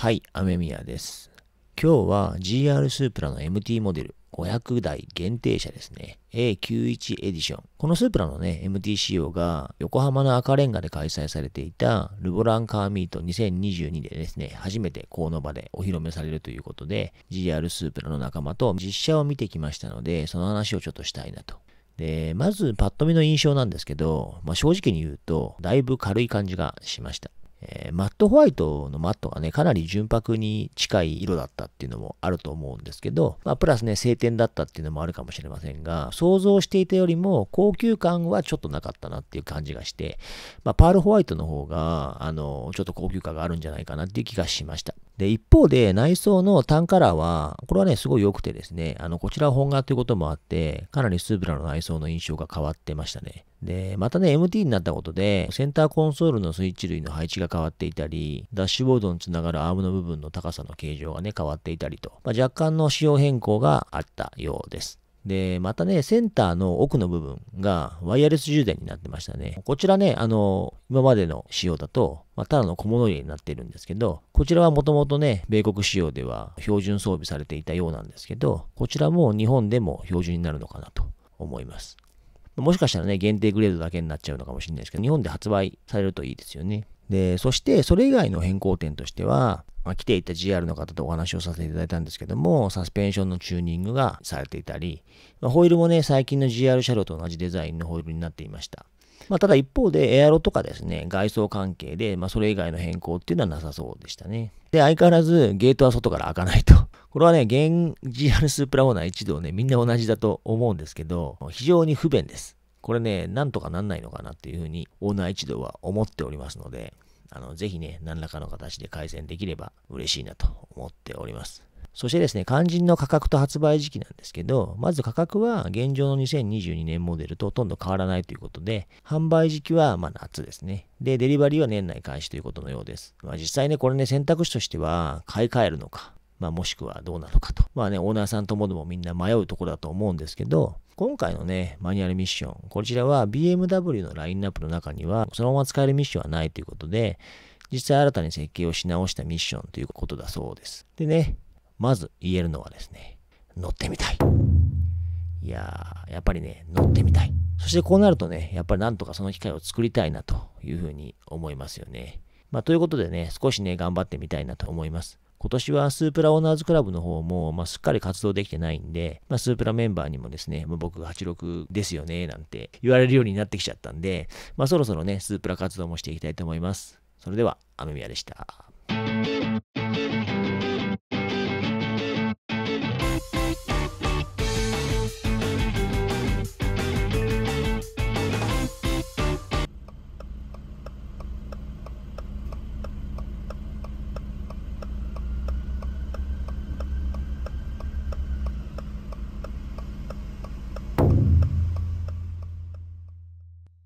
はい、雨宮です。今日は GR スープラの MT モデル500台限定車ですね。A91 エディション。このスープラのね、MT 仕様が横浜の赤レンガで開催されていたルボランカーミート2022でですね、初めてこの場でお披露目されるということで、GR スープラの仲間と実車を見てきましたので、その話をちょっとしたいなとで、まずパッと見の印象なんですけど、まあ、正直に言うと、だいぶ軽い感じがしました。えー、マットホワイトのマットがね、かなり純白に近い色だったっていうのもあると思うんですけど、まあ、プラスね、晴天だったっていうのもあるかもしれませんが、想像していたよりも高級感はちょっとなかったなっていう感じがして、まあ、パールホワイトの方が、あの、ちょっと高級感があるんじゃないかなっていう気がしました。で、一方で内装のタンカラーは、これはね、すごい良くてですね、あの、こちら本画ということもあって、かなりスープラの内装の印象が変わってましたね。で、またね、MT になったことで、センターコンソールのスイッチ類の配置が変わっていたり、ダッシュボードにつながるアームの部分の高さの形状がね、変わっていたりと、まあ、若干の仕様変更があったようです。で、またね、センターの奥の部分がワイヤレス充電になってましたね。こちらね、あの、今までの仕様だと、まあ、ただの小物入れになってるんですけど、こちらはもともとね、米国仕様では標準装備されていたようなんですけど、こちらも日本でも標準になるのかなと思います。もしかしたらね、限定グレードだけになっちゃうのかもしれないですけど、日本で発売されるといいですよね。で、そしてそれ以外の変更点としては、まあ、来ていた GR の方とお話をさせていただいたんですけども、サスペンションのチューニングがされていたり、まあ、ホイールもね、最近の GR 車両と同じデザインのホイールになっていました。まあ、ただ一方で、エアロとかですね、外装関係で、まあ、それ以外の変更っていうのはなさそうでしたね。で、相変わらずゲートは外から開かないと。これはね、現 GR スープラオーナー一同ね、みんな同じだと思うんですけど、非常に不便です。これね、なんとかなんないのかなっていうふうにオーナー一同は思っておりますので、あの、ぜひね、何らかの形で改善できれば嬉しいなと思っております。そしてですね、肝心の価格と発売時期なんですけど、まず価格は現状の2022年モデルとほとんど変わらないということで、販売時期はま夏ですね。で、デリバリーは年内開始ということのようです。まあ、実際ね、これね、選択肢としては買い替えるのか、まあ、もしくはどうなのかと。まあね、オーナーさんともどもみんな迷うところだと思うんですけど、今回のね、マニュアルミッション、こちらは BMW のラインナップの中には、そのまま使えるミッションはないということで、実際新たに設計をし直したミッションということだそうです。でね、まず言えるのはですね、乗ってみたい。いやー、やっぱりね、乗ってみたい。そしてこうなるとね、やっぱりなんとかその機会を作りたいなというふうに思いますよね。まあ、ということでね、少しね、頑張ってみたいなと思います。今年はスープラオーナーズクラブの方も、まあ、すっかり活動できてないんで、まあ、スープラメンバーにもですね、もう僕86ですよね、なんて言われるようになってきちゃったんで、まあ、そろそろね、スープラ活動もしていきたいと思います。それでは、雨宮でした。